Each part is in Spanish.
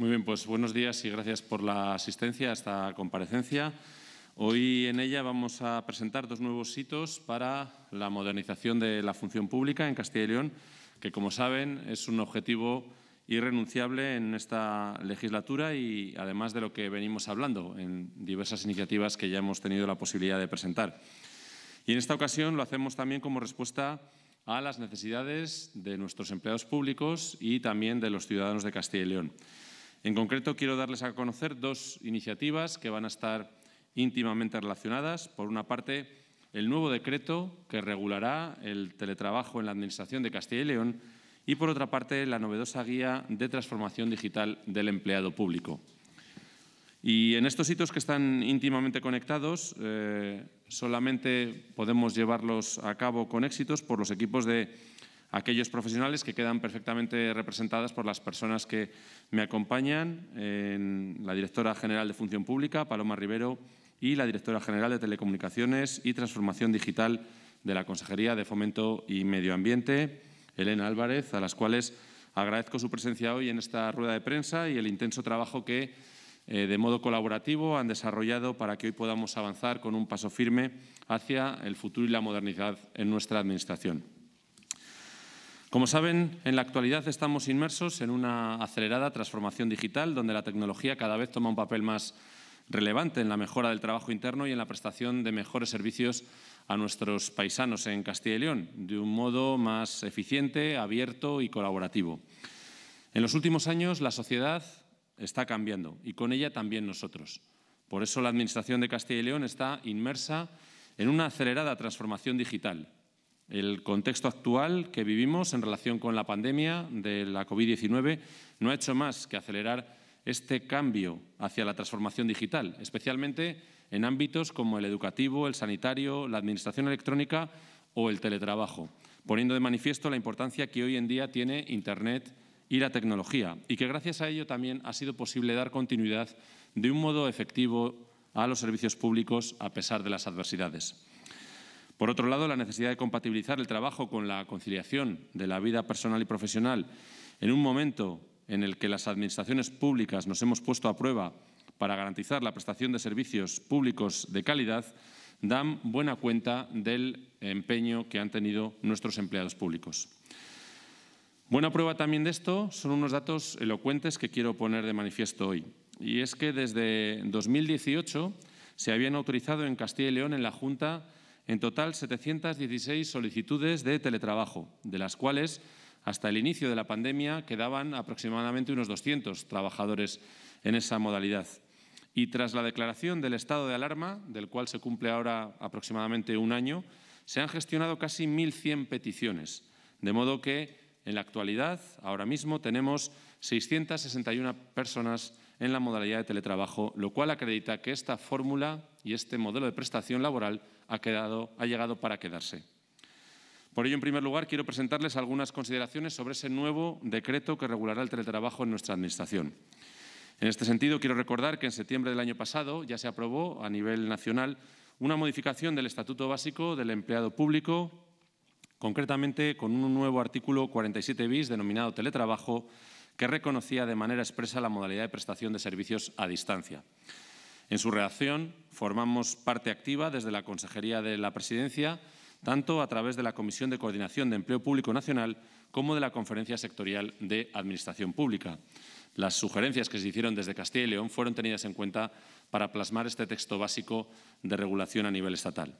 Muy bien, pues buenos días y gracias por la asistencia a esta comparecencia. Hoy en ella vamos a presentar dos nuevos hitos para la modernización de la función pública en Castilla y León, que como saben es un objetivo irrenunciable en esta legislatura y además de lo que venimos hablando en diversas iniciativas que ya hemos tenido la posibilidad de presentar. Y en esta ocasión lo hacemos también como respuesta a las necesidades de nuestros empleados públicos y también de los ciudadanos de Castilla y León. En concreto, quiero darles a conocer dos iniciativas que van a estar íntimamente relacionadas. Por una parte, el nuevo decreto que regulará el teletrabajo en la Administración de Castilla y León y, por otra parte, la novedosa guía de transformación digital del empleado público. Y en estos hitos que están íntimamente conectados, eh, solamente podemos llevarlos a cabo con éxitos por los equipos de aquellos profesionales que quedan perfectamente representadas por las personas que me acompañan, la directora general de Función Pública, Paloma Rivero, y la directora general de Telecomunicaciones y Transformación Digital de la Consejería de Fomento y Medio Ambiente, Elena Álvarez, a las cuales agradezco su presencia hoy en esta rueda de prensa y el intenso trabajo que eh, de modo colaborativo han desarrollado para que hoy podamos avanzar con un paso firme hacia el futuro y la modernidad en nuestra Administración. Como saben, en la actualidad estamos inmersos en una acelerada transformación digital donde la tecnología cada vez toma un papel más relevante en la mejora del trabajo interno y en la prestación de mejores servicios a nuestros paisanos en Castilla y León, de un modo más eficiente, abierto y colaborativo. En los últimos años la sociedad está cambiando y con ella también nosotros. Por eso la Administración de Castilla y León está inmersa en una acelerada transformación digital, el contexto actual que vivimos en relación con la pandemia de la COVID-19 no ha hecho más que acelerar este cambio hacia la transformación digital, especialmente en ámbitos como el educativo, el sanitario, la administración electrónica o el teletrabajo, poniendo de manifiesto la importancia que hoy en día tiene Internet y la tecnología, y que gracias a ello también ha sido posible dar continuidad de un modo efectivo a los servicios públicos a pesar de las adversidades. Por otro lado, la necesidad de compatibilizar el trabajo con la conciliación de la vida personal y profesional en un momento en el que las administraciones públicas nos hemos puesto a prueba para garantizar la prestación de servicios públicos de calidad, dan buena cuenta del empeño que han tenido nuestros empleados públicos. Buena prueba también de esto son unos datos elocuentes que quiero poner de manifiesto hoy. Y es que desde 2018 se habían autorizado en Castilla y León en la Junta en total, 716 solicitudes de teletrabajo, de las cuales hasta el inicio de la pandemia quedaban aproximadamente unos 200 trabajadores en esa modalidad. Y tras la declaración del estado de alarma, del cual se cumple ahora aproximadamente un año, se han gestionado casi 1.100 peticiones. De modo que en la actualidad, ahora mismo, tenemos 661 personas en la modalidad de teletrabajo, lo cual acredita que esta fórmula y este modelo de prestación laboral ha, llegado para quedarse. Por ello, en primer lugar, quiero presentarles algunas consideraciones sobre ese nuevo decreto que regulará el teletrabajo en nuestra Administración. En este sentido, quiero recordar que en septiembre del año pasado ya se aprobó a nivel nacional una modificación del Estatuto Básico del Empleado Público, concretamente con un nuevo artículo 47 bis denominado teletrabajo, que reconocía de manera expresa la modalidad de prestación de servicios a distancia. En su reacción formamos parte activa desde la Consejería de la Presidencia, tanto a través de la Comisión de Coordinación de Empleo Público Nacional como de la Conferencia Sectorial de Administración Pública. Las sugerencias que se hicieron desde Castilla y León fueron tenidas en cuenta para plasmar este texto básico de regulación a nivel estatal.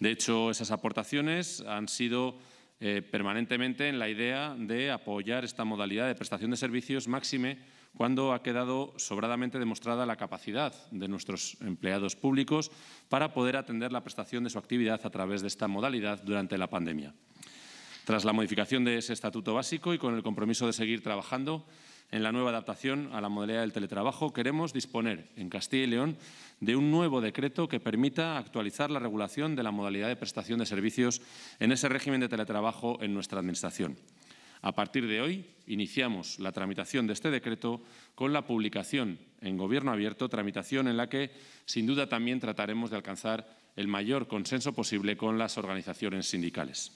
De hecho, esas aportaciones han sido eh, permanentemente en la idea de apoyar esta modalidad de prestación de servicios máxime cuando ha quedado sobradamente demostrada la capacidad de nuestros empleados públicos para poder atender la prestación de su actividad a través de esta modalidad durante la pandemia. Tras la modificación de ese estatuto básico y con el compromiso de seguir trabajando en la nueva adaptación a la modalidad del teletrabajo, queremos disponer en Castilla y León de un nuevo decreto que permita actualizar la regulación de la modalidad de prestación de servicios en ese régimen de teletrabajo en nuestra Administración. A partir de hoy, iniciamos la tramitación de este decreto con la publicación en Gobierno Abierto, tramitación en la que, sin duda, también trataremos de alcanzar el mayor consenso posible con las organizaciones sindicales.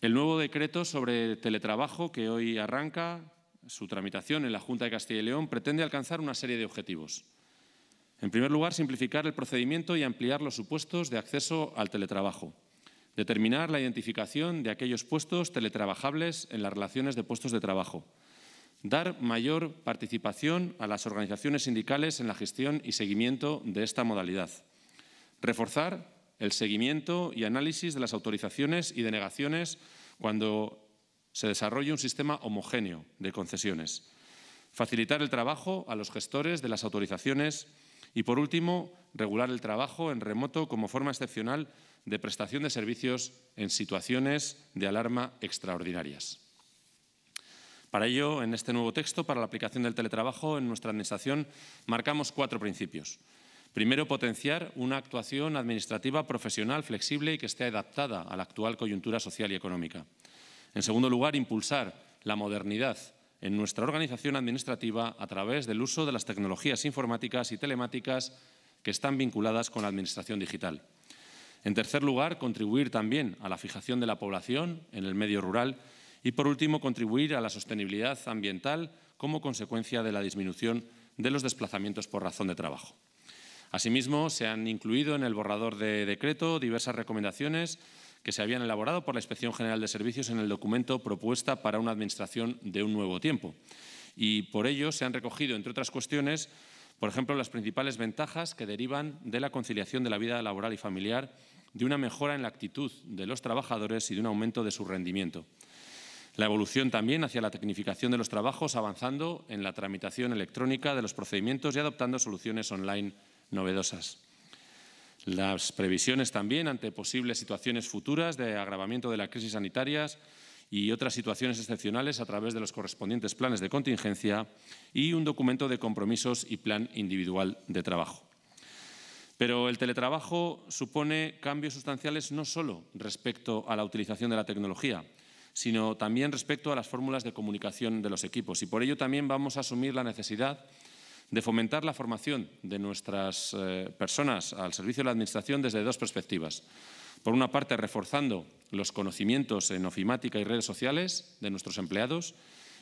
El nuevo decreto sobre teletrabajo que hoy arranca su tramitación en la Junta de Castilla y León pretende alcanzar una serie de objetivos. En primer lugar, simplificar el procedimiento y ampliar los supuestos de acceso al teletrabajo. Determinar la identificación de aquellos puestos teletrabajables en las relaciones de puestos de trabajo. Dar mayor participación a las organizaciones sindicales en la gestión y seguimiento de esta modalidad. Reforzar el seguimiento y análisis de las autorizaciones y denegaciones cuando se desarrolle un sistema homogéneo de concesiones. Facilitar el trabajo a los gestores de las autorizaciones y, por último, regular el trabajo en remoto como forma excepcional de prestación de servicios en situaciones de alarma extraordinarias. Para ello, en este nuevo texto, para la aplicación del teletrabajo en nuestra Administración, marcamos cuatro principios. Primero, potenciar una actuación administrativa profesional, flexible y que esté adaptada a la actual coyuntura social y económica. En segundo lugar, impulsar la modernidad en nuestra organización administrativa a través del uso de las tecnologías informáticas y telemáticas que están vinculadas con la administración digital. En tercer lugar, contribuir también a la fijación de la población en el medio rural y, por último, contribuir a la sostenibilidad ambiental como consecuencia de la disminución de los desplazamientos por razón de trabajo. Asimismo, se han incluido en el borrador de decreto diversas recomendaciones que se habían elaborado por la Inspección General de Servicios en el documento propuesta para una Administración de un nuevo tiempo. Y por ello se han recogido, entre otras cuestiones, por ejemplo, las principales ventajas que derivan de la conciliación de la vida laboral y familiar de una mejora en la actitud de los trabajadores y de un aumento de su rendimiento. La evolución también hacia la tecnificación de los trabajos, avanzando en la tramitación electrónica de los procedimientos y adoptando soluciones online novedosas. Las previsiones también ante posibles situaciones futuras de agravamiento de la crisis sanitarias y otras situaciones excepcionales a través de los correspondientes planes de contingencia y un documento de compromisos y plan individual de trabajo. Pero el teletrabajo supone cambios sustanciales no solo respecto a la utilización de la tecnología, sino también respecto a las fórmulas de comunicación de los equipos. Y por ello también vamos a asumir la necesidad de fomentar la formación de nuestras eh, personas al servicio de la Administración desde dos perspectivas. Por una parte, reforzando los conocimientos en ofimática y redes sociales de nuestros empleados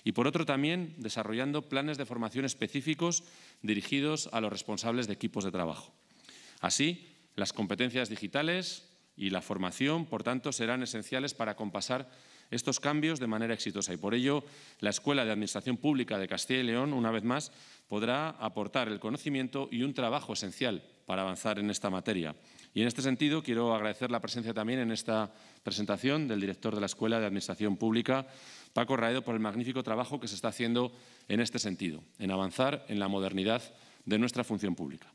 y por otro también desarrollando planes de formación específicos dirigidos a los responsables de equipos de trabajo. Así, las competencias digitales y la formación, por tanto, serán esenciales para compasar estos cambios de manera exitosa. Y por ello, la Escuela de Administración Pública de Castilla y León, una vez más, podrá aportar el conocimiento y un trabajo esencial para avanzar en esta materia. Y en este sentido, quiero agradecer la presencia también en esta presentación del director de la Escuela de Administración Pública, Paco Raedo, por el magnífico trabajo que se está haciendo en este sentido, en avanzar en la modernidad de nuestra función pública.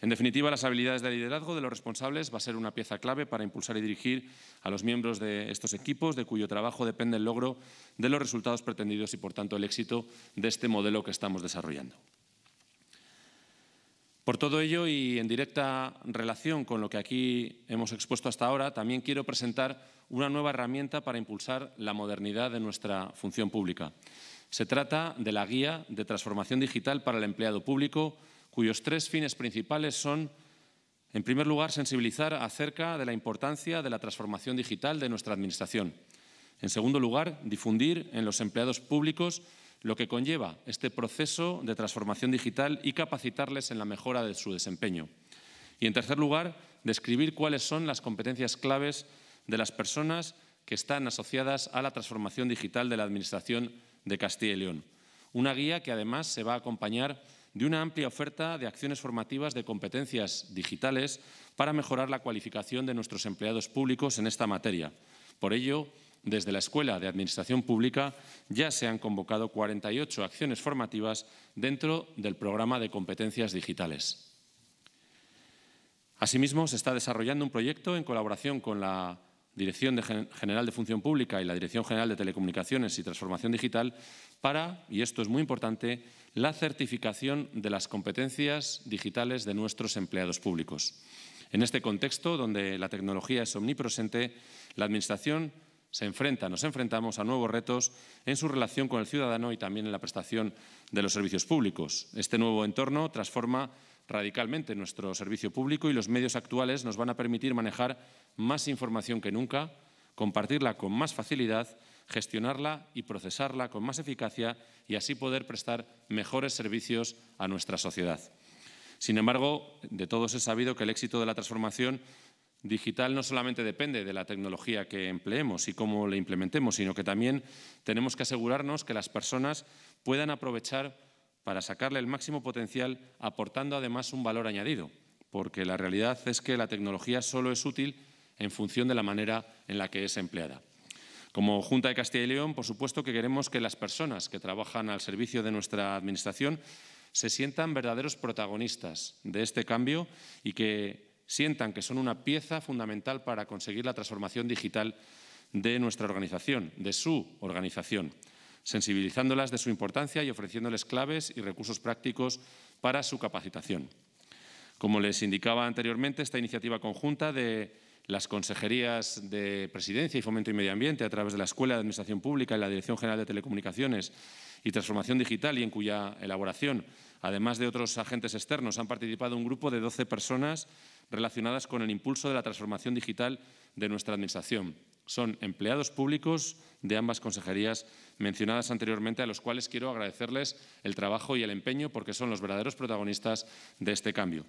En definitiva, las habilidades de liderazgo de los responsables va a ser una pieza clave para impulsar y dirigir a los miembros de estos equipos, de cuyo trabajo depende el logro de los resultados pretendidos y, por tanto, el éxito de este modelo que estamos desarrollando. Por todo ello y en directa relación con lo que aquí hemos expuesto hasta ahora, también quiero presentar una nueva herramienta para impulsar la modernidad de nuestra función pública. Se trata de la Guía de Transformación Digital para el Empleado Público, cuyos tres fines principales son, en primer lugar, sensibilizar acerca de la importancia de la transformación digital de nuestra Administración. En segundo lugar, difundir en los empleados públicos lo que conlleva este proceso de transformación digital y capacitarles en la mejora de su desempeño. Y en tercer lugar, describir cuáles son las competencias claves de las personas que están asociadas a la transformación digital de la Administración de Castilla y León. Una guía que además se va a acompañar de una amplia oferta de acciones formativas de competencias digitales para mejorar la cualificación de nuestros empleados públicos en esta materia. Por ello, desde la Escuela de Administración Pública ya se han convocado 48 acciones formativas dentro del programa de competencias digitales. Asimismo, se está desarrollando un proyecto en colaboración con la Dirección General de Función Pública y la Dirección General de Telecomunicaciones y Transformación Digital para, y esto es muy importante, la certificación de las competencias digitales de nuestros empleados públicos. En este contexto, donde la tecnología es omnipresente, la Administración se enfrenta, nos enfrentamos a nuevos retos en su relación con el ciudadano y también en la prestación de los servicios públicos. Este nuevo entorno transforma radicalmente nuestro servicio público y los medios actuales nos van a permitir manejar más información que nunca, compartirla con más facilidad, gestionarla y procesarla con más eficacia y así poder prestar mejores servicios a nuestra sociedad. Sin embargo, de todos es sabido que el éxito de la transformación digital no solamente depende de la tecnología que empleemos y cómo la implementemos, sino que también tenemos que asegurarnos que las personas puedan aprovechar para sacarle el máximo potencial, aportando además un valor añadido, porque la realidad es que la tecnología solo es útil en función de la manera en la que es empleada. Como Junta de Castilla y León, por supuesto que queremos que las personas que trabajan al servicio de nuestra Administración se sientan verdaderos protagonistas de este cambio y que sientan que son una pieza fundamental para conseguir la transformación digital de nuestra organización, de su organización sensibilizándolas de su importancia y ofreciéndoles claves y recursos prácticos para su capacitación. Como les indicaba anteriormente, esta iniciativa conjunta de las consejerías de Presidencia y Fomento y Medio Ambiente a través de la Escuela de Administración Pública y la Dirección General de Telecomunicaciones y Transformación Digital y en cuya elaboración, además de otros agentes externos, han participado un grupo de 12 personas relacionadas con el impulso de la transformación digital de nuestra Administración. Son empleados públicos de ambas consejerías mencionadas anteriormente, a los cuales quiero agradecerles el trabajo y el empeño porque son los verdaderos protagonistas de este cambio.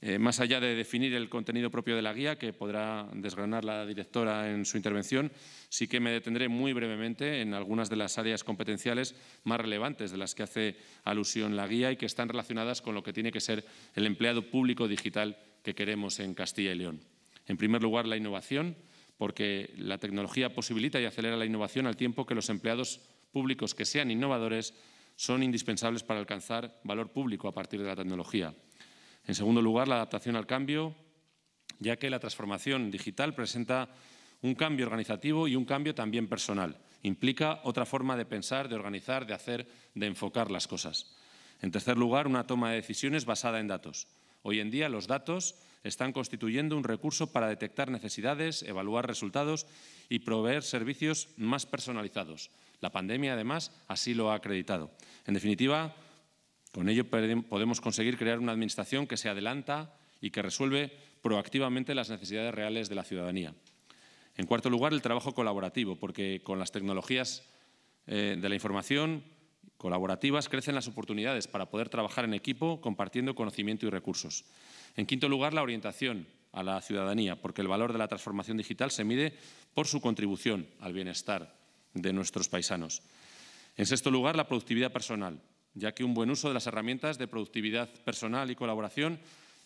Eh, más allá de definir el contenido propio de la guía, que podrá desgranar la directora en su intervención, sí que me detendré muy brevemente en algunas de las áreas competenciales más relevantes de las que hace alusión la guía y que están relacionadas con lo que tiene que ser el empleado público digital que queremos en Castilla y León. En primer lugar, la innovación porque la tecnología posibilita y acelera la innovación al tiempo que los empleados públicos que sean innovadores son indispensables para alcanzar valor público a partir de la tecnología. En segundo lugar, la adaptación al cambio, ya que la transformación digital presenta un cambio organizativo y un cambio también personal. Implica otra forma de pensar, de organizar, de hacer, de enfocar las cosas. En tercer lugar, una toma de decisiones basada en datos. Hoy en día los datos están constituyendo un recurso para detectar necesidades, evaluar resultados y proveer servicios más personalizados. La pandemia, además, así lo ha acreditado. En definitiva, con ello podemos conseguir crear una administración que se adelanta y que resuelve proactivamente las necesidades reales de la ciudadanía. En cuarto lugar, el trabajo colaborativo, porque con las tecnologías eh, de la información colaborativas crecen las oportunidades para poder trabajar en equipo compartiendo conocimiento y recursos. En quinto lugar, la orientación a la ciudadanía, porque el valor de la transformación digital se mide por su contribución al bienestar de nuestros paisanos. En sexto lugar, la productividad personal, ya que un buen uso de las herramientas de productividad personal y colaboración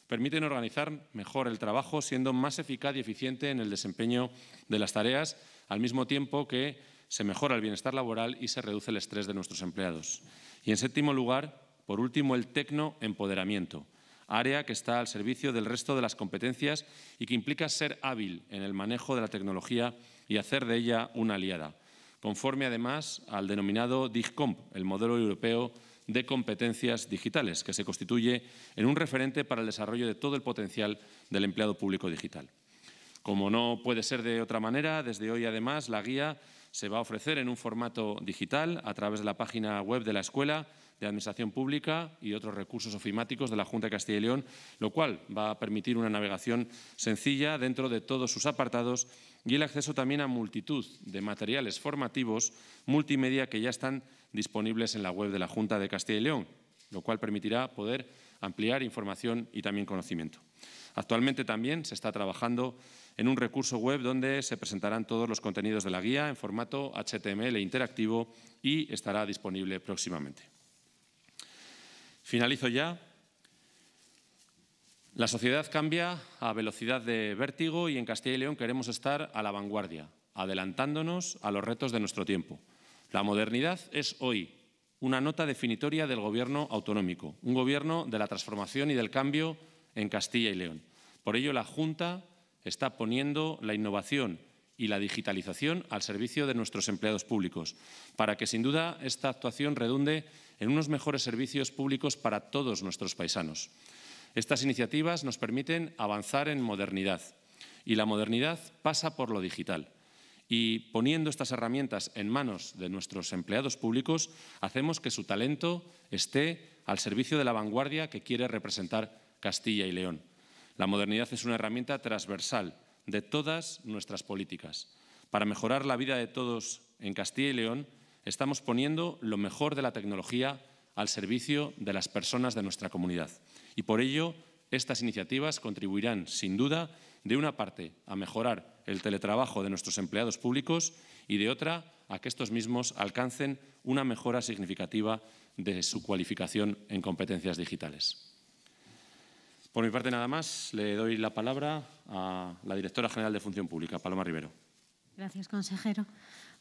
permiten organizar mejor el trabajo, siendo más eficaz y eficiente en el desempeño de las tareas, al mismo tiempo que se mejora el bienestar laboral y se reduce el estrés de nuestros empleados. Y en séptimo lugar, por último, el tecnoempoderamiento, área que está al servicio del resto de las competencias y que implica ser hábil en el manejo de la tecnología y hacer de ella una aliada, conforme además al denominado DIGCOMP, el modelo europeo de competencias digitales, que se constituye en un referente para el desarrollo de todo el potencial del empleado público digital. Como no puede ser de otra manera, desde hoy además la guía se va a ofrecer en un formato digital a través de la página web de la escuela de Administración Pública y otros recursos ofimáticos de la Junta de Castilla y León, lo cual va a permitir una navegación sencilla dentro de todos sus apartados y el acceso también a multitud de materiales formativos multimedia que ya están disponibles en la web de la Junta de Castilla y León, lo cual permitirá poder ampliar información y también conocimiento. Actualmente también se está trabajando en un recurso web donde se presentarán todos los contenidos de la guía en formato HTML interactivo y estará disponible próximamente. Finalizo ya. La sociedad cambia a velocidad de vértigo y en Castilla y León queremos estar a la vanguardia, adelantándonos a los retos de nuestro tiempo. La modernidad es hoy una nota definitoria del gobierno autonómico, un gobierno de la transformación y del cambio en Castilla y León. Por ello, la Junta está poniendo la innovación y la digitalización al servicio de nuestros empleados públicos, para que sin duda esta actuación redunde en unos mejores servicios públicos para todos nuestros paisanos. Estas iniciativas nos permiten avanzar en modernidad y la modernidad pasa por lo digital. Y poniendo estas herramientas en manos de nuestros empleados públicos, hacemos que su talento esté al servicio de la vanguardia que quiere representar Castilla y León. La modernidad es una herramienta transversal de todas nuestras políticas. Para mejorar la vida de todos en Castilla y León, Estamos poniendo lo mejor de la tecnología al servicio de las personas de nuestra comunidad. Y por ello, estas iniciativas contribuirán, sin duda, de una parte a mejorar el teletrabajo de nuestros empleados públicos y de otra a que estos mismos alcancen una mejora significativa de su cualificación en competencias digitales. Por mi parte, nada más. Le doy la palabra a la directora general de Función Pública, Paloma Rivero. Gracias, consejero.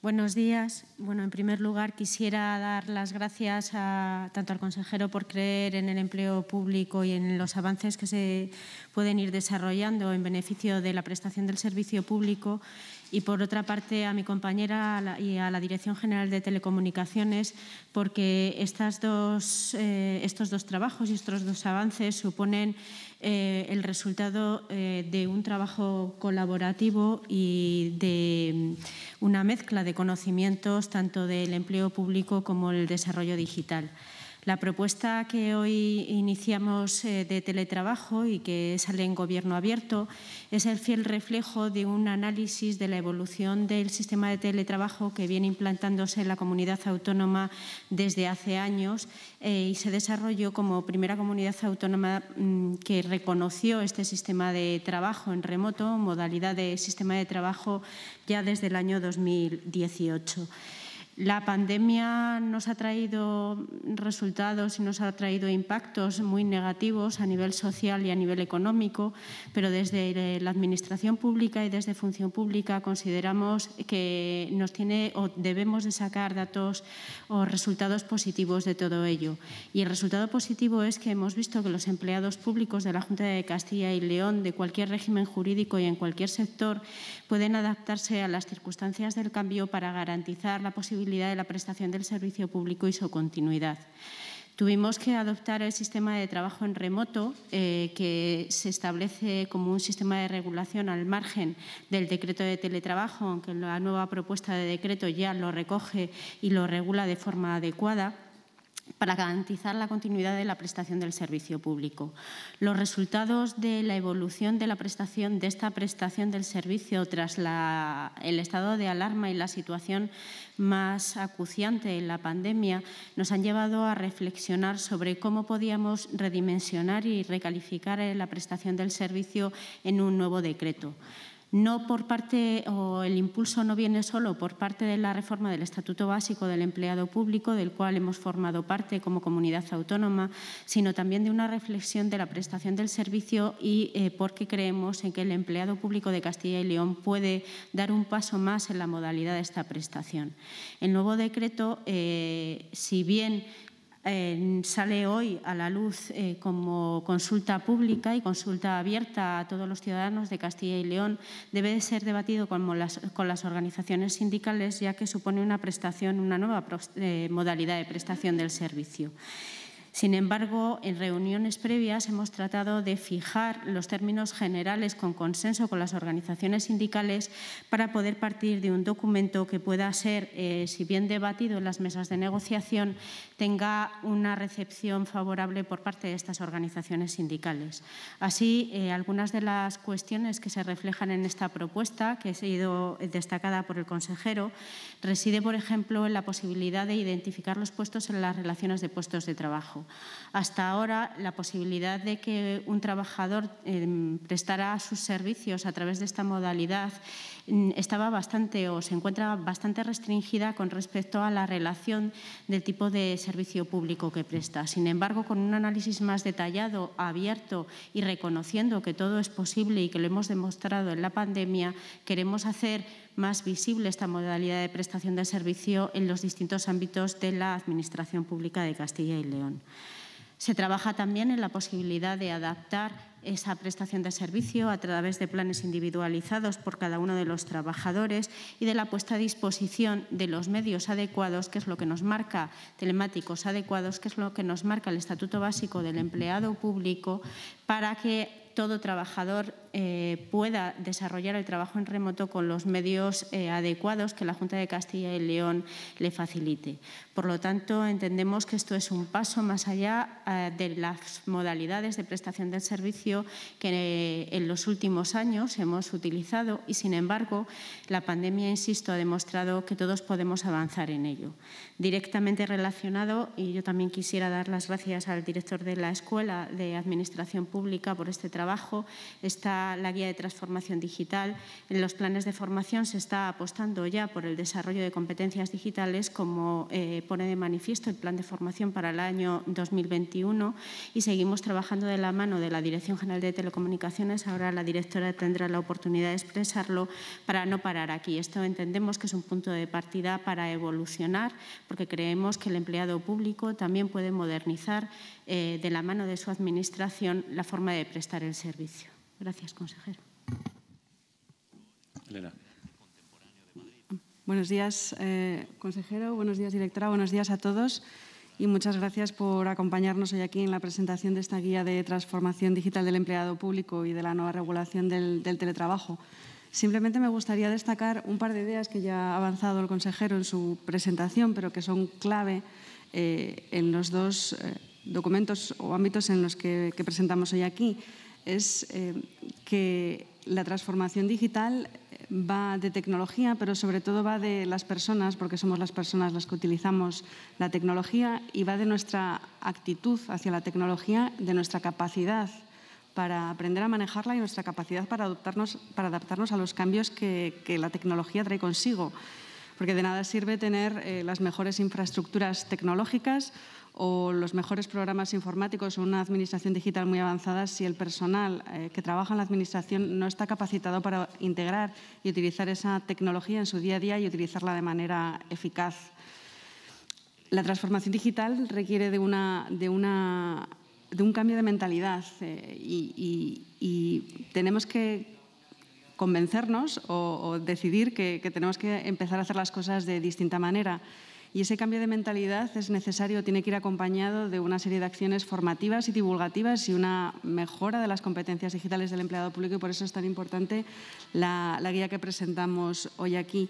Buenos días. Bueno, en primer lugar quisiera dar las gracias a, tanto al consejero por creer en el empleo público y en los avances que se pueden ir desarrollando en beneficio de la prestación del servicio público y por otra parte a mi compañera y a la Dirección General de Telecomunicaciones porque eh, estos dos trabajos y estos dos avances suponen eh, el resultado eh, de un trabajo colaborativo y de una mezcla de conocimientos tanto del empleo público como el desarrollo digital. La propuesta que hoy iniciamos eh, de teletrabajo y que sale en Gobierno Abierto es el fiel reflejo de un análisis de la evolución del sistema de teletrabajo que viene implantándose en la comunidad autónoma desde hace años eh, y se desarrolló como primera comunidad autónoma mm, que reconoció este sistema de trabajo en remoto, modalidad de sistema de trabajo, ya desde el año 2018. La pandemia nos ha traído resultados y nos ha traído impactos muy negativos a nivel social y a nivel económico, pero desde eh, la Administración pública y desde Función Pública consideramos que nos tiene o debemos de sacar datos o resultados positivos de todo ello. Y el resultado positivo es que hemos visto que los empleados públicos de la Junta de Castilla y León, de cualquier régimen jurídico y en cualquier sector, pueden adaptarse a las circunstancias del cambio para garantizar la posibilidad de la prestación del servicio público y su continuidad. Tuvimos que adoptar el sistema de trabajo en remoto, eh, que se establece como un sistema de regulación al margen del decreto de teletrabajo, aunque la nueva propuesta de decreto ya lo recoge y lo regula de forma adecuada para garantizar la continuidad de la prestación del servicio público. Los resultados de la evolución de la prestación de esta prestación del servicio tras el estado de alarma y la situación más acuciante en la pandemia nos han llevado a reflexionar sobre cómo podíamos redimensionar y recalificar la prestación del servicio en un nuevo decreto. No por parte, o el impulso no viene solo por parte de la reforma del Estatuto Básico del Empleado Público, del cual hemos formado parte como comunidad autónoma, sino también de una reflexión de la prestación del servicio y eh, porque creemos en que el empleado público de Castilla y León puede dar un paso más en la modalidad de esta prestación. El nuevo decreto, eh, si bien eh, sale hoy a la luz eh, como consulta pública y consulta abierta a todos los ciudadanos de Castilla y León, debe de ser debatido con las, organizaciones sindicales, ya que supone una prestación, una nueva eh, modalidad de prestación del servicio. Sin embargo, en reuniones previas hemos tratado de fijar los términos generales con consenso con las organizaciones sindicales para poder partir de un documento que pueda ser, eh, si bien debatido en las mesas de negociación, tenga una recepción favorable por parte de estas organizaciones sindicales. Así, eh, algunas de las cuestiones que se reflejan en esta propuesta, que ha sido destacada por el consejero, reside, por ejemplo, en la posibilidad de identificar los puestos en las relaciones de puestos de trabajo. Hasta ahora, la posibilidad de que un trabajador eh, prestara sus servicios a través de esta modalidad mm, estaba bastante o se encuentra bastante restringida con respecto a la relación del tipo de servicio público que presta. Sin embargo, con un análisis más detallado, abierto y reconociendo que todo es posible y que lo hemos demostrado en la pandemia, queremos hacer más visible esta modalidad de prestación de servicio en los distintos ámbitos de la Administración Pública de Castilla y León. Se trabaja también en la posibilidad de adaptar esa prestación de servicio a través de planes individualizados por cada uno de los trabajadores y de la puesta a disposición de los medios adecuados, que es lo que nos marca, telemáticos adecuados, que es lo que nos marca el Estatuto Básico del Empleado Público, para que todo trabajador eh, pueda desarrollar el trabajo en remoto con los medios eh, adecuados que la Junta de Castilla y León le facilite. Por lo tanto, entendemos que esto es un paso más allá eh, de las modalidades de prestación del servicio que en los últimos años hemos utilizado y, sin embargo, la pandemia, insisto, ha demostrado que todos podemos avanzar en ello. Directamente relacionado, y yo también quisiera dar las gracias al director de la Escuela de Administración Pública por este trabajo, está la guía de transformación digital. En los planes de formación se está apostando ya por el desarrollo de competencias digitales, como eh, pone de manifiesto el plan de formación para el año 2021, y seguimos trabajando de la mano de la Dirección General de Telecomunicaciones. Ahora la directora tendrá la oportunidad de expresarlo para no parar aquí. Esto entendemos que es un punto de partida para evolucionar, porque creemos que el empleado público también puede modernizar eh, de la mano de su administración la forma de prestar el servicio. Gracias, consejero. Elena. Buenos días, eh, consejero. Buenos días, directora. Buenos días a todos. Y muchas gracias por acompañarnos hoy aquí en la presentación de esta guía de transformación digital del empleado público y de la nueva regulación del, teletrabajo. Simplemente me gustaría destacar un par de ideas que ya ha avanzado el consejero en su presentación, pero que son clave eh, en los dos eh, documentos o ámbitos en los que, que presentamos hoy aquí es eh, que la transformación digital eh, va de tecnología, pero sobre todo va de las personas, porque somos las personas las que utilizamos la tecnología, y va de nuestra actitud hacia la tecnología, de nuestra capacidad para aprender a manejarla y nuestra capacidad para adaptarnos, para adaptarnos a los cambios que la tecnología trae consigo porque de nada sirve tener eh, las mejores infraestructuras tecnológicas o los mejores programas informáticos o una administración digital muy avanzada si el personal eh, que trabaja en la administración no está capacitado para integrar y utilizar esa tecnología en su día a día y utilizarla de manera eficaz. La transformación digital requiere de, una, de, una, de un cambio de mentalidad eh, y tenemos que convencernos o, decidir que, tenemos que empezar a hacer las cosas de distinta manera. Y ese cambio de mentalidad es necesario, tiene que ir acompañado de una serie de acciones formativas y divulgativas y una mejora de las competencias digitales del empleado público y por eso es tan importante la guía que presentamos hoy aquí.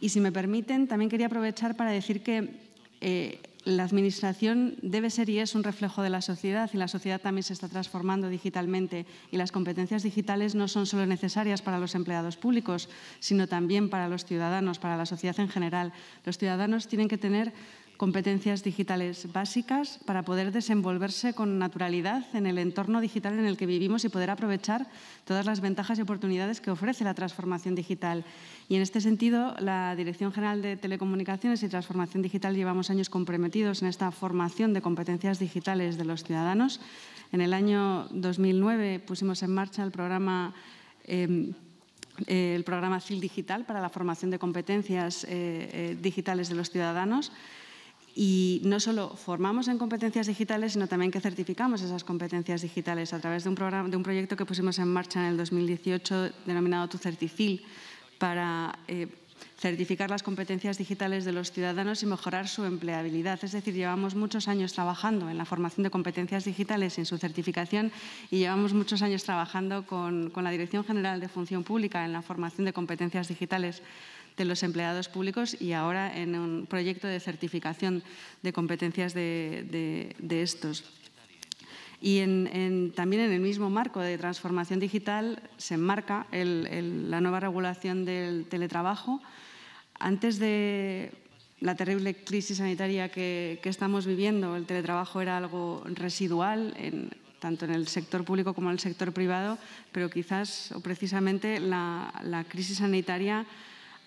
Y si me permiten, también quería aprovechar para decir que eh, la Administración debe ser y es un reflejo de la sociedad y la sociedad también se está transformando digitalmente y las competencias digitales no son solo necesarias para los empleados públicos, sino también para los ciudadanos, para la sociedad en general. Los ciudadanos tienen que tener competencias digitales básicas para poder desenvolverse con naturalidad en el entorno digital en el que vivimos y poder aprovechar todas las ventajas y oportunidades que ofrece la transformación digital. Y en este sentido, la Dirección General de Telecomunicaciones y Transformación Digital llevamos años comprometidos en esta formación de competencias digitales de los ciudadanos. En el año 2009 pusimos en marcha el programa... Em, eh, el programa CIL Digital para la formación de competencias eh, eh, digitales de los ciudadanos y no solo formamos en competencias digitales, sino también que certificamos esas competencias digitales a través de un, proyecto que pusimos en marcha en el 2018 denominado Tu Certifil para eh, certificar las competencias digitales de los ciudadanos y mejorar su empleabilidad. Es decir, llevamos muchos años trabajando en la formación de competencias digitales y en su certificación y llevamos muchos años trabajando con la Dirección General de Función Pública en la formación de competencias digitales de los empleados públicos y ahora en un proyecto de certificación de competencias de, estos. Y también en el mismo marco de transformación digital se enmarca la nueva regulación del teletrabajo. Antes de la terrible crisis sanitaria que, estamos viviendo, el teletrabajo era algo residual, tanto en el sector público como en el sector privado, pero quizás o precisamente la, la crisis sanitaria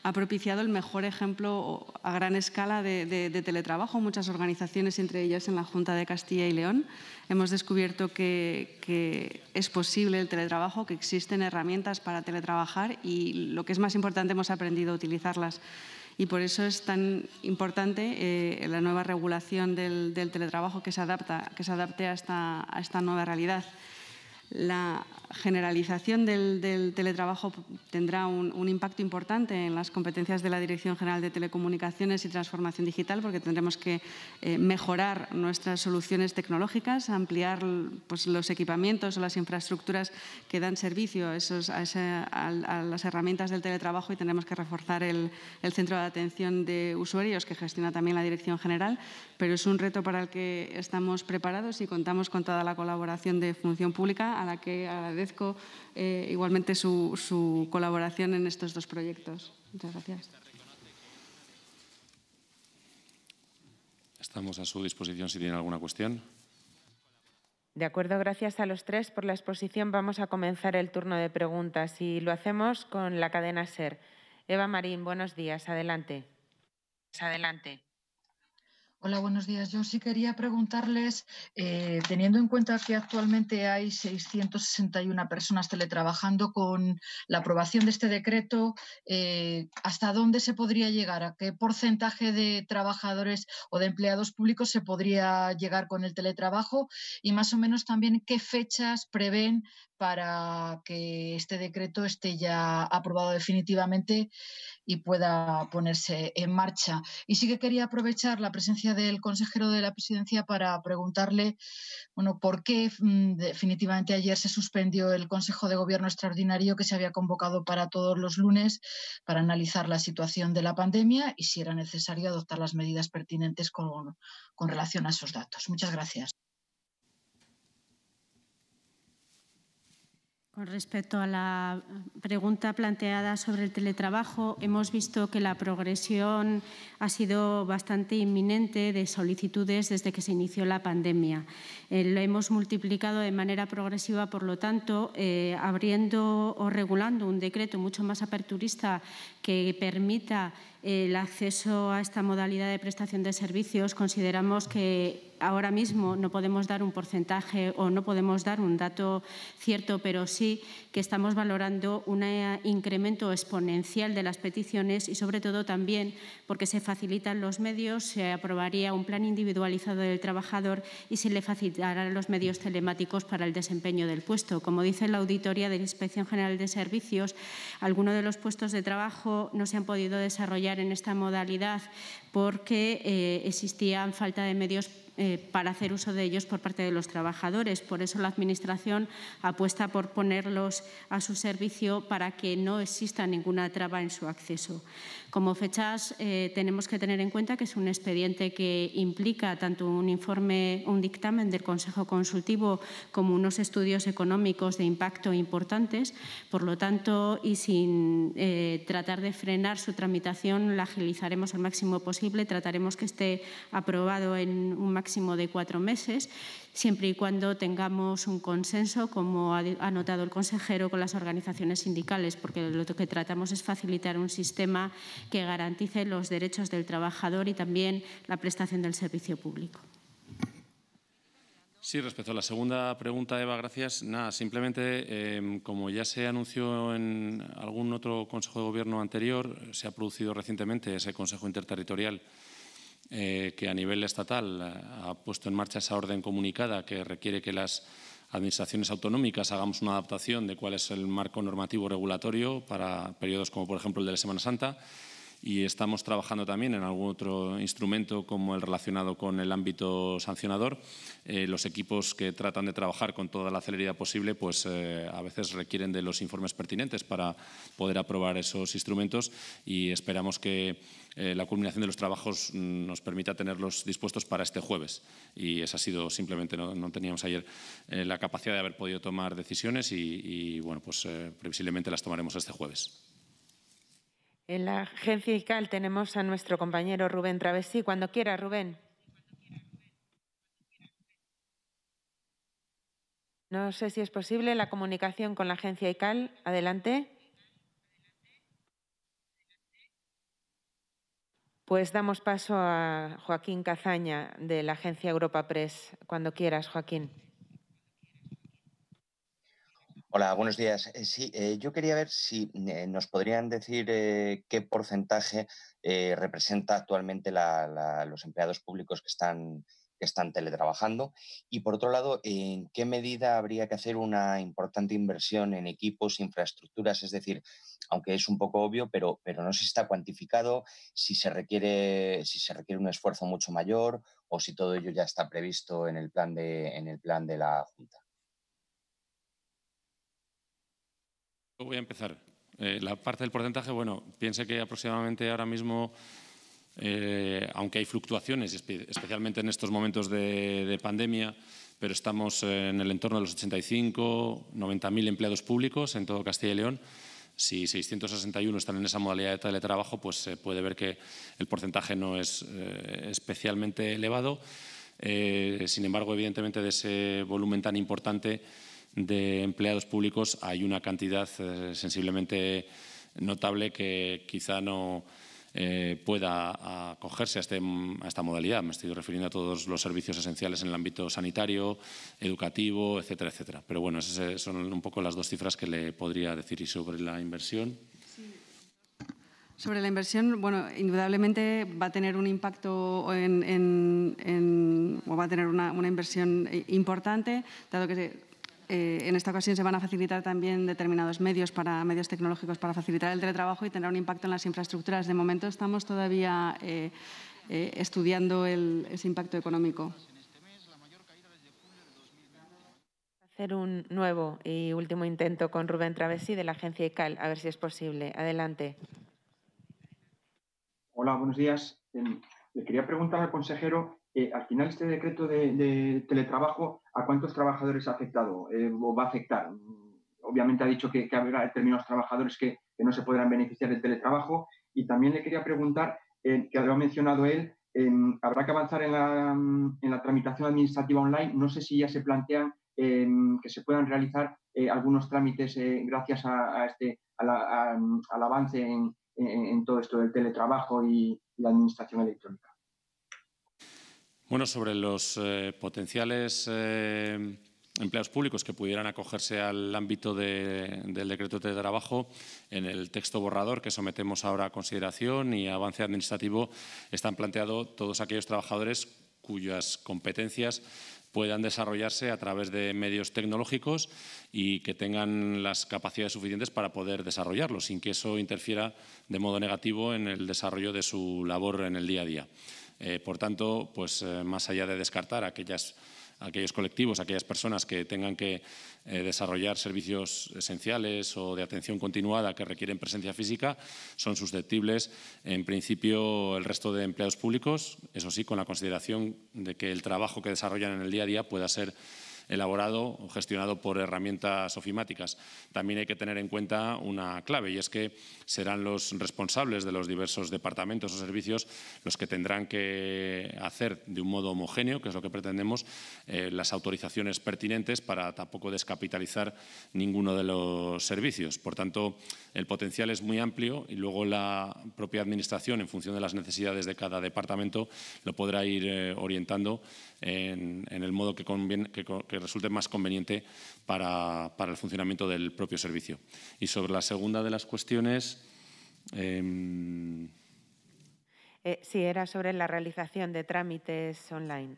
ha propiciado el mejor ejemplo a gran escala de, teletrabajo. Muchas organizaciones, entre ellas en la Junta de Castilla y León, hemos descubierto que, es posible el teletrabajo, que existen herramientas para teletrabajar y lo que es más importante, hemos aprendido a utilizarlas. Y por eso es tan importante eh, la nueva regulación del, teletrabajo que se, adapta, que se adapte a esta, a esta nueva realidad. La, generalización del, teletrabajo tendrá un, impacto importante en las competencias de la Dirección General de Telecomunicaciones y Transformación Digital, porque tendremos que eh, mejorar nuestras soluciones tecnológicas, ampliar pues, los equipamientos o las infraestructuras que dan servicio a, esos, a, las herramientas del teletrabajo y tendremos que reforzar el, el centro de atención de usuarios que gestiona también la Dirección General, pero es un reto para el que estamos preparados y contamos con toda la colaboración de Función Pública, a la que agradezco agradezco eh, igualmente su, colaboración en estos dos proyectos. Muchas gracias. Estamos a su disposición si tiene alguna cuestión. De acuerdo, gracias a los tres por la exposición. Vamos a comenzar el turno de preguntas y lo hacemos con la cadena SER. Eva Marín, buenos días. Adelante. Pues adelante. Hola, buenos días. Yo sí quería preguntarles, eh, teniendo en cuenta que actualmente hay 661 personas teletrabajando con la aprobación de este decreto, eh, ¿hasta dónde se podría llegar? ¿A qué porcentaje de trabajadores o de empleados públicos se podría llegar con el teletrabajo? Y más o menos también qué fechas prevén para que este decreto esté ya aprobado definitivamente y pueda ponerse en marcha. Y sí que quería aprovechar la presencia del consejero de la presidencia para preguntarle, bueno, por qué mm, definitivamente ayer se suspendió el Consejo de Gobierno extraordinario que se había convocado para todos los lunes para analizar la situación de la pandemia y si era necesario adoptar las medidas pertinentes con relación a esos datos. Muchas gracias. Con respecto a la pregunta planteada sobre el teletrabajo, hemos visto que la progresión ha sido bastante inminente de solicitudes desde que se inició la pandemia. Eh, lo hemos multiplicado de manera progresiva, por lo tanto, eh, abriendo o regulando un decreto mucho más aperturista que permita el acceso a esta modalidad de prestación de servicios, consideramos que ahora mismo no podemos dar un porcentaje o no podemos dar un dato cierto, pero sí que estamos valorando un incremento exponencial de las peticiones y sobre todo también porque se facilitan los medios, se aprobaría un plan individualizado del trabajador y se le facilitarán los medios telemáticos para el desempeño del puesto. Como dice la auditoría de la Inspección General de Servicios, algunos de los puestos de trabajo no se han podido desarrollar en esta modalidad porque eh, existían falta de medios eh, para hacer uso de ellos por parte de los trabajadores. Por eso la Administración apuesta por ponerlos a su servicio para que no exista ninguna traba en su acceso. Como fechas eh, tenemos que tener en cuenta que es un expediente que implica tanto un informe, un dictamen del Consejo Consultivo como unos estudios económicos de impacto importantes. Por lo tanto, y sin eh, tratar de frenar su tramitación, la agilizaremos al máximo posible. Trataremos que esté aprobado en un máximo máximo de cuatro meses, siempre y cuando tengamos un consenso, como ha anotado el consejero, con las organizaciones sindicales, porque lo que tratamos es facilitar un sistema que garantice los derechos del trabajador y también la prestación del servicio público. Sí, respecto a la segunda pregunta, Eva, gracias. Nada, simplemente, em, como ya se anunció en algún otro Consejo de Gobierno anterior, se ha producido recientemente ese Consejo Interterritorial eh, que a nivel estatal eh, ha puesto en marcha esa orden comunicada que requiere que las administraciones autonómicas hagamos una adaptación de cuál es el marco normativo regulatorio para periodos como por ejemplo el de la Semana Santa y estamos trabajando también en algún otro instrumento como el relacionado con el ámbito sancionador. Eh, los equipos que tratan de trabajar con toda la celeridad posible pues eh, a veces requieren de los informes pertinentes para poder aprobar esos instrumentos y esperamos que eh, la culminación de los trabajos mm, nos permita tenerlos dispuestos para este jueves. Y esa ha sido simplemente, no, teníamos ayer la capacidad de haber podido tomar decisiones y, bueno, pues previsiblemente las tomaremos este jueves. En la agencia ICAL tenemos a nuestro compañero Rubén Travesí. Cuando quiera, Rubén. No sé si es posible la comunicación con la agencia ICAL. Adelante. Pues damos paso a Joaquín Cazaña de la agencia Europa Press. Cuando quieras, Joaquín. Hola, buenos días. Eh, sí, eh, yo quería ver si eh, nos podrían decir qué porcentaje representa actualmente los empleados públicos que están, teletrabajando y, por otro lado, en qué medida habría que hacer una importante inversión en equipos, infraestructuras, es decir, aunque es un poco obvio, pero, pero no se está cuantificado, si se, requiere, si se requiere un esfuerzo mucho mayor o si todo ello ya está previsto en el plan de, en el plan de la Junta. Voy a empezar. Eh, la parte del porcentaje, bueno, piense que aproximadamente ahora mismo, eh, aunque hay fluctuaciones, especialmente en estos momentos de, pandemia, pero estamos en el entorno de los 85, 90.000 empleados públicos en todo Castilla y León. Si 661 están en esa modalidad de teletrabajo, pues se puede ver que el porcentaje no es eh, especialmente elevado. sin embargo, evidentemente, de ese volumen tan importante, de empleados públicos hay una cantidad eh, sensiblemente notable que quizá no eh, pueda acogerse este, a, esta modalidad. Me estoy refiriendo a todos los servicios esenciales en el ámbito sanitario, educativo, etcétera, etcétera. Pero bueno, esas eh, son un poco las dos cifras que le podría decir. Y sobre la inversión. Sobre la inversión, bueno, indudablemente va a tener un impacto o va a tener una, una, inversión importante, dado que eh, en esta ocasión se van a facilitar también determinados medios para medios tecnológicos para facilitar el teletrabajo y tener un impacto en las infraestructuras. De momento estamos todavía eh, eh, estudiando ese impacto económico. Hacer un nuevo y último intento con Rubén Travesí de la agencia ICAL, a ver si es posible. Adelante. Hola, buenos días. Em, le quería preguntar al consejero eh, al final este decreto de, teletrabajo, ¿a cuántos trabajadores ha afectado eh, o va a afectar? Mm, obviamente ha dicho que, habrá determinados trabajadores que, no se podrán beneficiar del teletrabajo y también le quería preguntar, eh, que lo ha mencionado él, habrá que avanzar en la, tramitación administrativa online. No sé si ya se plantean que se puedan realizar algunos trámites gracias a, este, al avance en, todo esto del teletrabajo y la administración electrónica. Bueno, sobre los eh, potenciales eh, empleados públicos que pudieran acogerse al ámbito del decreto de trabajo, en el texto borrador que sometemos ahora a consideración y avance administrativo están planteados todos aquellos trabajadores cuyas competencias puedan desarrollarse a través de medios tecnológicos y que tengan las capacidades suficientes para poder desarrollarlo, sin que eso interfiera de modo negativo en el desarrollo de su labor en el día a día. Eh, por tanto, pues, eh, más allá de descartar aquellos colectivos, aquellas personas que tengan que eh, desarrollar servicios esenciales o de atención continuada que requieren presencia física, son susceptibles, en principio, el resto de empleados públicos, eso sí, con la consideración de que el trabajo que desarrollan en el día a día pueda ser elaborado o gestionado por herramientas ofimáticas. También hay que tener en cuenta una clave y es que serán los responsables de los diversos departamentos o servicios los que tendrán que hacer de un modo homogéneo, que es lo que pretendemos, eh, las autorizaciones pertinentes para tampoco descapitalizar ninguno de los servicios. Por tanto, el potencial es muy amplio y luego la propia Administración, en función de las necesidades de cada departamento, lo podrá ir eh, orientando en, el modo que, conviene, que resulte más conveniente para, el funcionamiento del propio servicio. Y sobre la segunda de las cuestiones... Em, eh, sí, era sobre la realización de trámites online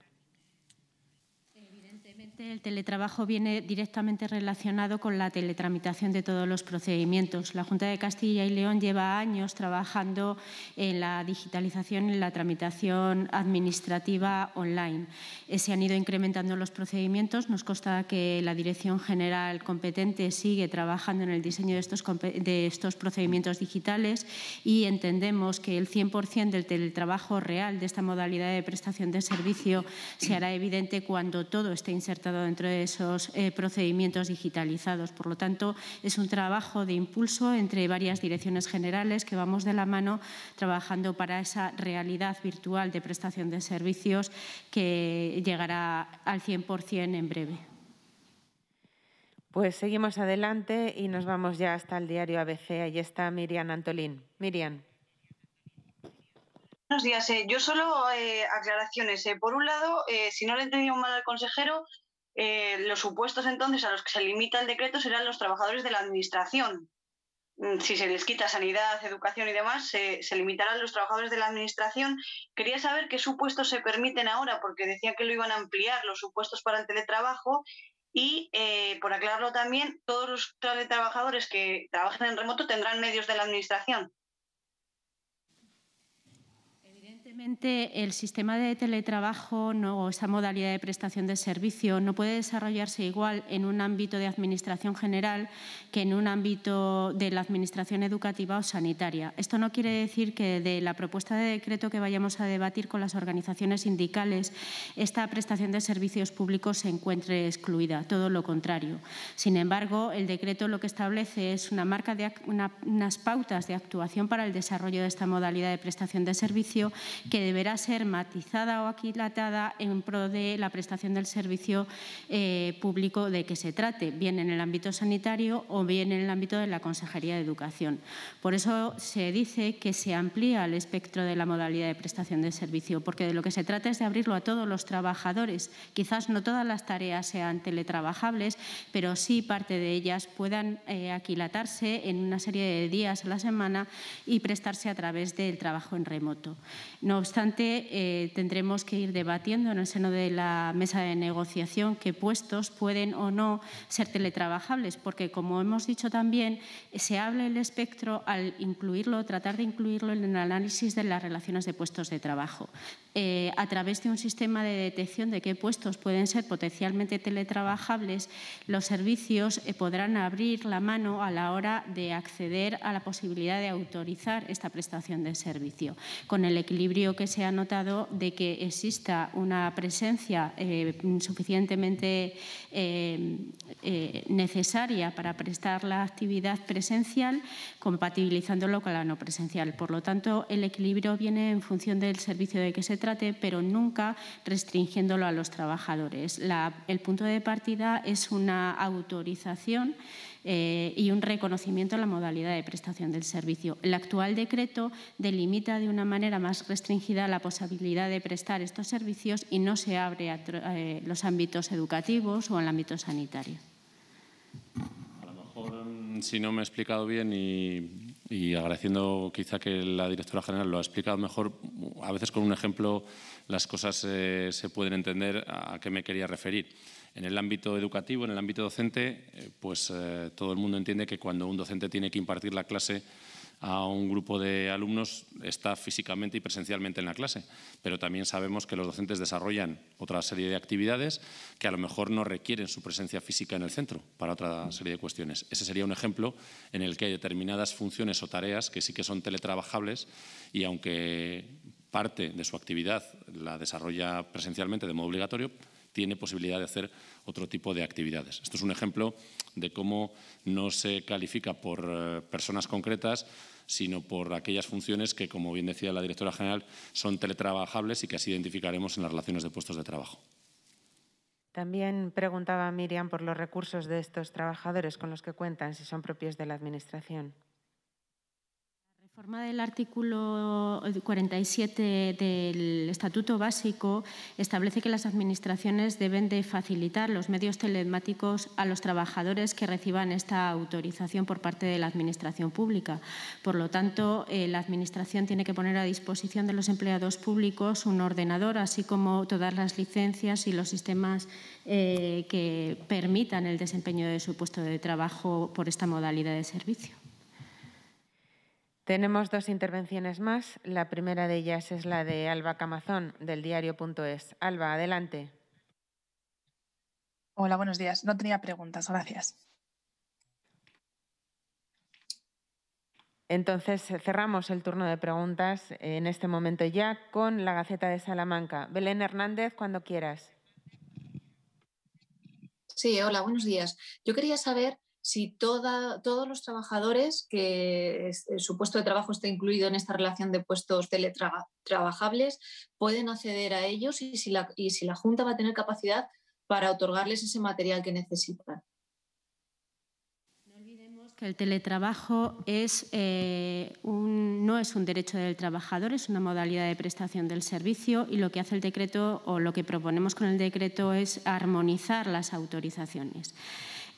el teletrabajo viene directamente relacionado con la teletramitación de todos los procedimientos. La Junta de Castilla y León lleva años trabajando en la digitalización, en la tramitación administrativa online. Eh, se han ido incrementando los procedimientos. Nos consta que la Dirección General competente sigue trabajando en el diseño de estos, de estos procedimientos digitales y entendemos que el 100% del teletrabajo real de esta modalidad de prestación de servicio se hará evidente cuando todo esté insertado dentro de esos eh, procedimientos digitalizados. Por lo tanto, es un trabajo de impulso entre varias direcciones generales que vamos de la mano trabajando para esa realidad virtual de prestación de servicios que llegará al 100% en breve. Pues seguimos adelante y nos vamos ya hasta el diario ABC. Ahí está Miriam Antolín. Miriam. Buenos días. Eh. yo solo eh, aclaraciones. por un lado, si no le he entendido mal al consejero, eh, los supuestos entonces a los que se limita el decreto serán los trabajadores de la Administración. Mm, si se les quita sanidad, educación y demás, se, limitarán los trabajadores de la Administración. Quería saber qué supuestos se permiten ahora, porque decía que lo iban a ampliar los supuestos para el teletrabajo y eh, por aclararlo también, todos los trabajadores que trabajen en remoto tendrán medios de la administración. el sistema de teletrabajo o esa modalidad de prestación de servicio no puede desarrollarse igual en un ámbito de administración general que en un ámbito de la administración educativa o sanitaria. Esto no quiere decir que de la propuesta de decreto que vayamos a debatir con las organizaciones sindicales esta prestación de servicios públicos se encuentre excluida, todo lo contrario. Sin embargo, el decreto lo que establece es una marca de unas pautas de actuación para el desarrollo de esta modalidad de prestación de servicio que deberá ser matizada o aquilatada en pro de la prestación del servicio eh, público de que se trate, bien en el ámbito sanitario o bien en el ámbito de la Consejería de Educación. Por eso se dice que se amplía el espectro de la modalidad de prestación de servicio, porque de lo que se trata es de abrirlo a todos los trabajadores. Quizás no todas las tareas sean teletrabajables, pero sí parte de ellas puedan eh, aquilatarse en una serie de días a la semana y prestarse a través del trabajo en remoto. No obstante, eh, tendremos que ir debatiendo en el seno de la mesa de negociación qué puestos pueden o no ser teletrabajables, porque, como hemos dicho también, se habla el espectro al incluirlo, tratar de incluirlo en el análisis de las relaciones de puestos de trabajo. Eh, a través de un sistema de detección de qué puestos pueden ser potencialmente teletrabajables, los servicios eh, podrán abrir la mano a la hora de acceder a la posibilidad de autorizar esta prestación de servicio, con el equilibrio que se ha notado de que exista una presencia eh, suficientemente eh, eh, necesaria para prestar la actividad presencial compatibilizándolo con la no presencial. Por lo tanto, el equilibrio viene en función del servicio de que se trate, pero nunca restringiéndolo a los trabajadores. el punto de partida es una autorización eh, y un reconocimiento a la modalidad de prestación del servicio. El actual decreto delimita de una manera más restringida la posibilidad de prestar estos servicios y no se abre a eh, los ámbitos educativos o al ámbito sanitario. A lo mejor, mm, si no me he explicado bien y, agradeciendo quizá que la directora general lo ha explicado mejor, a veces con un ejemplo las cosas eh, se pueden entender a qué me quería referir. En el ámbito educativo, en el ámbito docente, eh, pues eh, todo el mundo entiende que cuando un docente tiene que impartir la clase a un grupo de alumnos, está físicamente y presencialmente en la clase. Pero también sabemos que los docentes desarrollan otra serie de actividades que a lo mejor no requieren su presencia física en el centro para otra serie de cuestiones. Ese sería un ejemplo en el que hay determinadas funciones o tareas que sí que son teletrabajables y aunque parte de su actividad la desarrolla presencialmente de modo obligatorio, tiene posibilidad de hacer otro tipo de actividades. Esto es un ejemplo de cómo no se califica por eh, personas concretas, sino por aquellas funciones que, como bien decía la directora general, son teletrabajables y que así identificaremos en las relaciones de puestos de trabajo. También preguntaba Miriam por los recursos de estos trabajadores con los que cuentan, si son propios de la Administración forma del artículo 47 del Estatuto Básico establece que las administraciones deben de facilitar los medios telemáticos a los trabajadores que reciban esta autorización por parte de la Administración pública. Por lo tanto, eh, la Administración tiene que poner a disposición de los empleados públicos un ordenador, así como todas las licencias y los sistemas eh, que permitan el desempeño de su puesto de trabajo por esta modalidad de servicio. Tenemos dos intervenciones más. La primera de ellas es la de Alba Camazón, del diario.es. Alba, adelante. Hola, buenos días. No tenía preguntas, gracias. Entonces cerramos el turno de preguntas en este momento ya con la Gaceta de Salamanca. Belén Hernández, cuando quieras. Sí, hola, buenos días. Yo quería saber si todos los trabajadores que su puesto de trabajo está incluido en esta relación de puestos teletrabajables pueden acceder a ellos y si, la, Junta va a tener capacidad para otorgarles ese material que necesitan No olvidemos que el teletrabajo es, eh, un, no es un derecho del trabajador, es una modalidad de prestación del servicio y lo que hace el decreto o lo que proponemos con el decreto es armonizar las autorizaciones.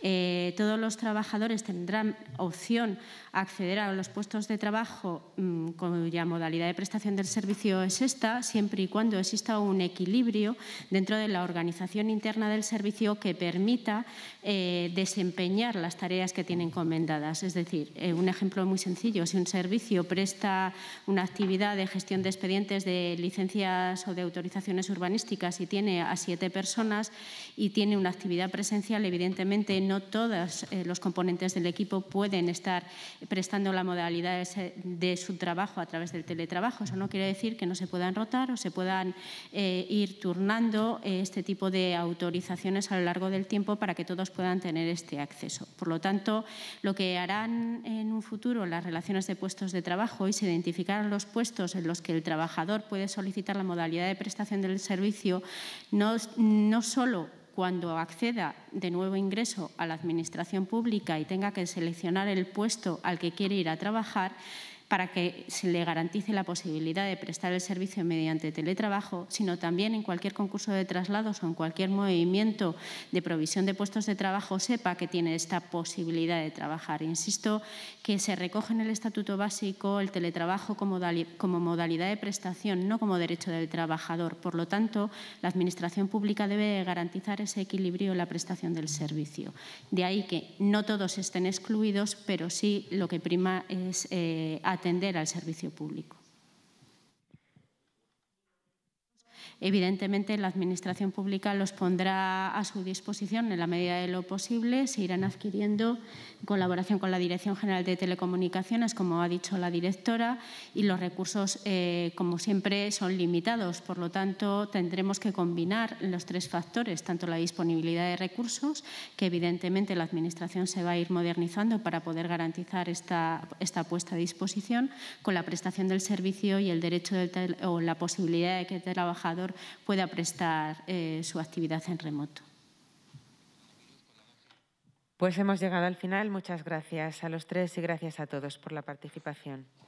Eh, todos los trabajadores tendrán opción a acceder a los puestos de trabajo mm, cuya modalidad de prestación del servicio es esta, siempre y cuando exista un equilibrio dentro de la organización interna del servicio que permita eh, desempeñar las tareas que tiene encomendadas. Es decir, eh, un ejemplo muy sencillo, si un servicio presta una actividad de gestión de expedientes de licencias o de autorizaciones urbanísticas y tiene a siete personas y tiene una actividad presencial, evidentemente no todos eh, los componentes del equipo pueden estar prestando la modalidad de, su trabajo a través del teletrabajo. Eso no quiere decir que no se puedan rotar o se puedan eh, ir turnando eh, este tipo de autorizaciones a lo largo del tiempo para que todos puedan tener este acceso. Por lo tanto, lo que harán en un futuro las relaciones de puestos de trabajo y se identificarán los puestos en los que el trabajador puede solicitar la modalidad de prestación del servicio no solo cuando acceda de nuevo ingreso a la Administración pública y tenga que seleccionar el puesto al que quiere ir a trabajar, para que se le garantice la posibilidad de prestar el servicio mediante teletrabajo, sino también en cualquier concurso de traslados o en cualquier movimiento de provisión de puestos de trabajo sepa que tiene esta posibilidad de trabajar. Insisto que se recoge en el Estatuto Básico el teletrabajo como, como modalidad de prestación, no como derecho del trabajador. Por lo tanto, la Administración Pública debe garantizar ese equilibrio en la prestación del servicio. De ahí que no todos estén excluidos, pero sí lo que prima es eh, atender al servicio público. Evidentemente, la Administración Pública los pondrá a su disposición en la medida de lo posible. Se irán adquiriendo en colaboración con la Dirección General de Telecomunicaciones, como ha dicho la directora, y los recursos, eh, como siempre, son limitados. Por lo tanto, tendremos que combinar los tres factores, tanto la disponibilidad de recursos, que evidentemente la Administración se va a ir modernizando para poder garantizar esta, esta puesta a disposición, con la prestación del servicio y el derecho o la posibilidad de que el trabajador Puede pueda prestar eh, su actividad en remoto. Pues hemos llegado al final. Muchas gracias a los tres y gracias a todos por la participación.